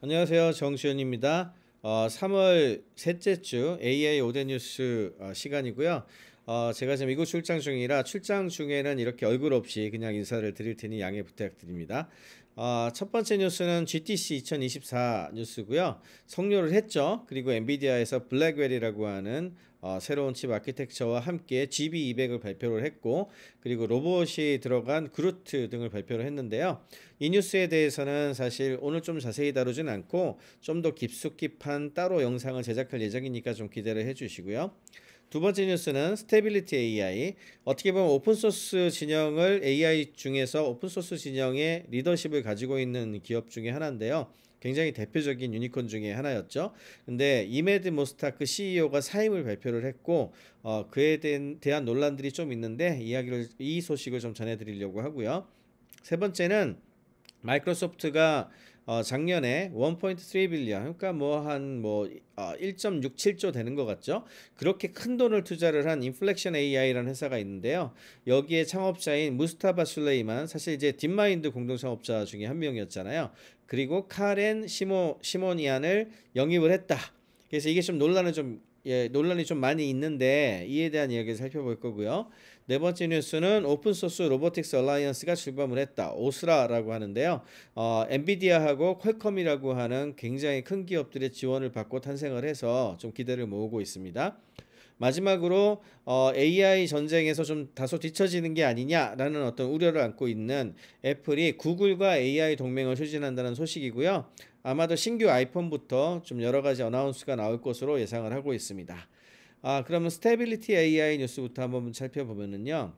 안녕하세요. 정시현입니다. 어, 3월 셋째 주 AI 오대 뉴스 어, 시간이고요. 어, 제가 지금 이곳 출장 중이라 출장 중에는 이렇게 얼굴 없이 그냥 인사를 드릴 테니 양해 부탁드립니다. 어, 첫 번째 뉴스는 GTC 2024 뉴스고요. 성료를 했죠. 그리고 엔비디아에서 블랙웰이라고 하는 어, 새로운 칩 아키텍처와 함께 GB200을 발표를 했고 그리고 로봇이 들어간 그루트 등을 발표를 했는데요. 이 뉴스에 대해서는 사실 오늘 좀 자세히 다루진 않고 좀 더 깊숙이 판 따로 영상을 제작할 예정이니까 좀 기대를 해주시고요. 두 번째 뉴스는 스테빌리티 AI. 어떻게 보면 오픈소스 진영을 AI 중에서 오픈소스 진영의 리더십을 가지고 있는 기업 중에 하나인데요. 굉장히 대표적인 유니콘 중에 하나였죠. 근데 이메드 모스타크 CEO가 사임을 발표를 했고 어, 그에 대한 논란들이 좀 있는데 이야기를 이 소식을 좀 전해드리려고 하고요. 세 번째는 마이크로소프트가 어, 작년에 1.3 빌리언 그러니까 뭐 한뭐 뭐, 어, 1.67조 되는 것 같죠. 그렇게 큰 돈을 투자를 한 인플렉션 AI라는 회사가 있는데요. 여기에 창업자인 무스타바 술레이만 사실 이제 딥마인드 공동 창업자 중에 한 명이었잖아요. 그리고 카렌 시모 시모니안을 영입을 했다. 그래서 이게 좀 논란을 좀 예, 논란이 좀 많이 있는데 이에 대한 이야기를 살펴볼 거고요. 네 번째 뉴스는 오픈소스 로보틱스 얼라이언스가 출범을 했다. 오스라라고 하는데요. 어, 엔비디아하고 퀄컴이라고 하는 굉장히 큰 기업들의 지원을 받고 탄생을 해서 좀 기대를 모으고 있습니다. 마지막으로 어, AI 전쟁에서 좀 다소 뒤처지는 게 아니냐라는 어떤 우려를 안고 있는 애플이 구글과 AI 동맹을 추진한다는 소식이고요. 아마도 신규 아이폰부터 좀 여러 가지 어나운스가 나올 것으로 예상을 하고 있습니다. 아, 그러면 스테빌리티 AI 뉴스부터 한번 살펴보면은요.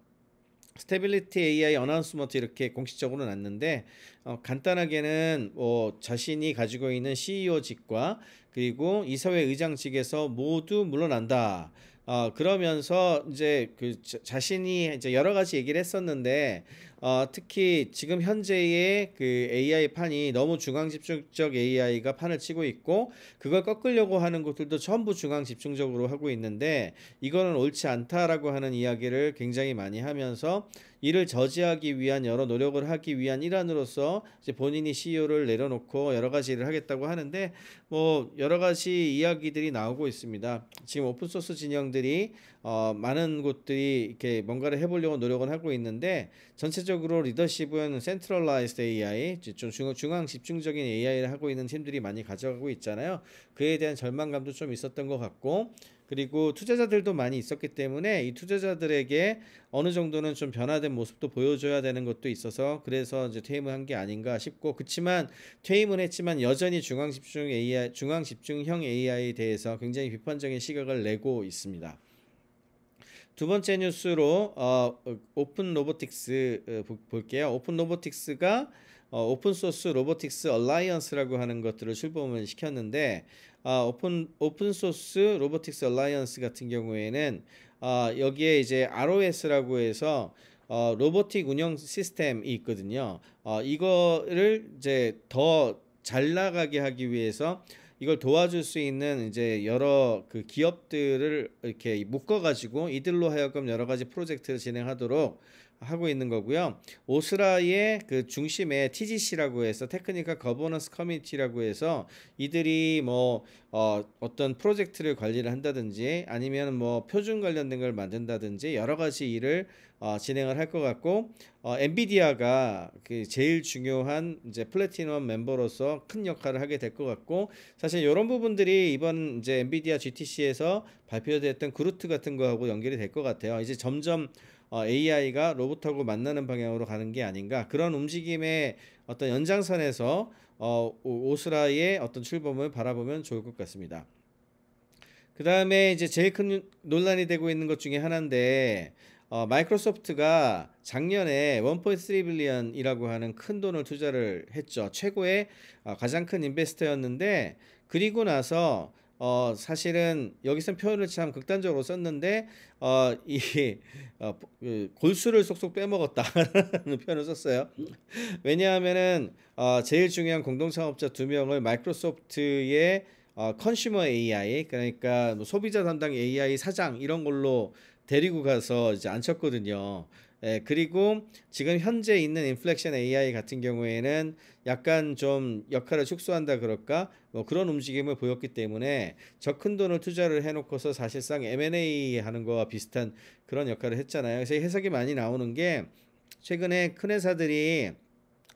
스테빌리티 AI 어나운스먼트 이렇게 공식적으로 났는데 어, 간단하게는 뭐 자신이 가지고 있는 CEO직과 그리고 이사회 의장직에서 모두 물러난다. 어, 그러면서 이제 그 자신이 이제 여러 가지 얘기를 했었는데 어, 특히 지금 현재의 그 AI 판이 너무 중앙 집중적 AI가 판을 치고 있고 그걸 꺾으려고 하는 곳들도 전부 중앙 집중적으로 하고 있는데 이거는 옳지 않다라고 하는 이야기를 굉장히 많이 하면서 이를 저지하기 위한 여러 노력을 하기 위한 일환으로서 이제 본인이 CEO를 내려놓고 여러 가지 일을 하겠다고 하는데 뭐 여러 가지 이야기들이 나오고 있습니다. 지금 오픈 소스 진영들이 어, 많은 곳들이 이렇게 뭔가를 해보려고 노력을 하고 있는데 전체적으로 실질적으로 리더십은 센트럴라이즈 AI, 좀 중앙 집중적인 AI를 하고 있는 팀들이 많이 가져가고 있잖아요. 그에 대한 절망감도 좀 있었던 것 같고 그리고 투자자들도 많이 있었기 때문에 이 투자자들에게 어느 정도는 좀 변화된 모습도 보여줘야 되는 것도 있어서 그래서 이제 퇴임을 한 게 아닌가 싶고 그렇지만 퇴임은 했지만 여전히 중앙 집중 AI 중앙 집중형 AI에 대해서 굉장히 비판적인 시각을 내고 있습니다. 두 번째 뉴스로 어, 오픈 로보틱스 어, 볼게요. 오픈 로보틱스가 어, 오픈 소스 로보틱스 얼라이언스라고 하는 것들을 출범을 시켰는데 어, 오픈 오픈 소스 로보틱스 얼라이언스 같은 경우에는 어, 여기에 이제 ROS라고 해서 어, 로보틱 운영 시스템이 있거든요. 어, 이거를 이제 더 잘 나가게 하기 위해서 이걸 도와줄 수 있는 이제 여러 그 기업들을 이렇게 묶어가지고 이들로 하여금 여러 가지 프로젝트를 진행하도록 하고 있는 거고요. 오스라의 그 중심에 TGC라고 해서 테크니컬 거버넌스 커뮤니티라고 해서 이들이 뭐 어, 어떤 프로젝트를 관리를 한다든지 아니면 뭐 표준 관련된 걸 만든다든지 여러 가지 일을 어, 진행을 할 것 같고 어, 엔비디아가 그 제일 중요한 이제 플래티넘 멤버로서 큰 역할을 하게 될 것 같고 사실 사실 이런 부분들이 이번 이제 엔비디아 GTC에서 발표됐던 그루트 같은 거하고 연결이 될 것 같아요. 이제 점점 어, AI가 로봇하고 만나는 방향으로 가는 게 아닌가 그런 움직임의 어떤 연장선에서 어, 오스라의 어떤 출범을 바라보면 좋을 것 같습니다. 그 다음에 이제 제일 큰 논란이 되고 있는 것 중에 하나인데 어, 마이크로소프트가 작년에 1.3 빌리언이라고 하는 큰 돈을 투자를 했죠. 최고의 어, 가장 큰 인베스터였는데 그리고 나서 어, 사실은 여기선 표현을 참 극단적으로 썼는데 어, 이 어, 그 골수를 쏙쏙 빼먹었다는 표현을 썼어요. 왜냐하면은 어, 제일 중요한 공동사업자두 명을 마이크로소프트의 어, 컨슈머 AI 그러니까 뭐 소비자 담당 AI 사장 이런 걸로 데리고 가서 이제 앉혔거든요. 예, 그리고 지금 현재 있는 인플렉션 AI 같은 경우에는 약간 좀 역할을 축소한다 그럴까? 뭐 그런 움직임을 보였기 때문에 저큰 돈을 투자를 해놓고서 사실상 M&A 하는 거와 비슷한 그런 역할을 했잖아요. 그래서 해석이 많이 나오는 게 최근에 큰 회사들이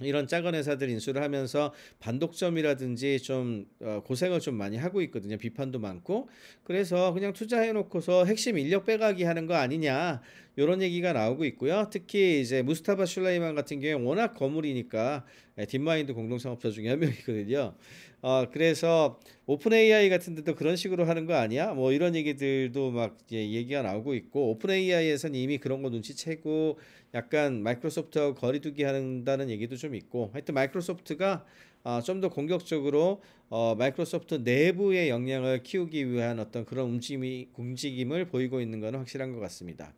이런 작은 회사들 인수를 하면서 반독점이라든지 좀 어, 고생을 좀 많이 하고 있거든요. 비판도 많고. 그래서 그냥 투자해 놓고서 핵심 인력 빼가기 하는 거 아니냐. 이런 얘기가 나오고 있고요. 특히 이제 무스타바 슐라이만 같은 경우에 워낙 거물이니까 예, 딥마인드 공동 사업자 중에 한 명이거든요. 어, 그래서 오픈 AI 같은 데도 그런 식으로 하는 거 아니야? 뭐 이런 얘기들도 막 얘기가 나오고 있고 오픈 AI에서는 이미 그런 거 눈치채고 약간 마이크로소프트하고 거리두기 한다는 얘기도 좀 있고 하여튼 마이크로소프트가 어, 아, 좀더 공격적으로 어, 마이크로소프트 내부의 역량을 키우기 위한 어떤 그런 움직임이, 움직임을 보이고 있는 것은 확실한 것 같습니다.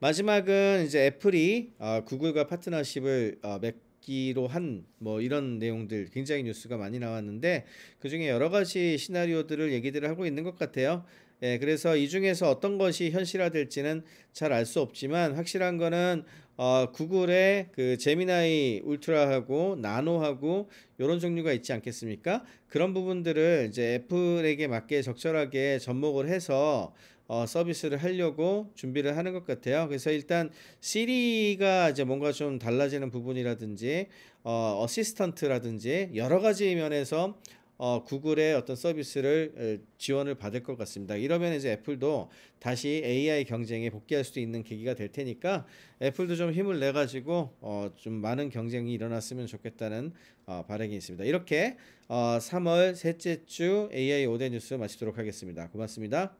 마지막은 이제 애플이 어, 구글과 파트너십을 어, 맺기로 한 뭐 이런 내용들 굉장히 뉴스가 많이 나왔는데 그 중에 여러 가지 시나리오들을 얘기들을 하고 있는 것 같아요. 예, 그래서 이 중에서 어떤 것이 현실화될지는 잘 알 수 없지만 확실한 거는 어, 구글의 그 제미나이 울트라하고 나노하고 이런 종류가 있지 않겠습니까? 그런 부분들을 이제 애플에게 맞게 적절하게 접목을 해서 어, 서비스를 하려고 준비를 하는 것 같아요. 그래서 일단 시리가 이제 뭔가 좀 달라지는 부분이라든지 어, 어시스턴트라든지 여러 가지 면에서 어, 구글의 어떤 서비스를 지원을 받을 것 같습니다. 이러면 이제 애플도 다시 AI 경쟁에 복귀할 수도 있는 계기가 될 테니까 애플도 좀 힘을 내 가지고 어, 좀 많은 경쟁이 일어났으면 좋겠다는 어, 바람이 있습니다. 이렇게 어, 3월 셋째 주 AI 오대 뉴스 마치도록 하겠습니다. 고맙습니다.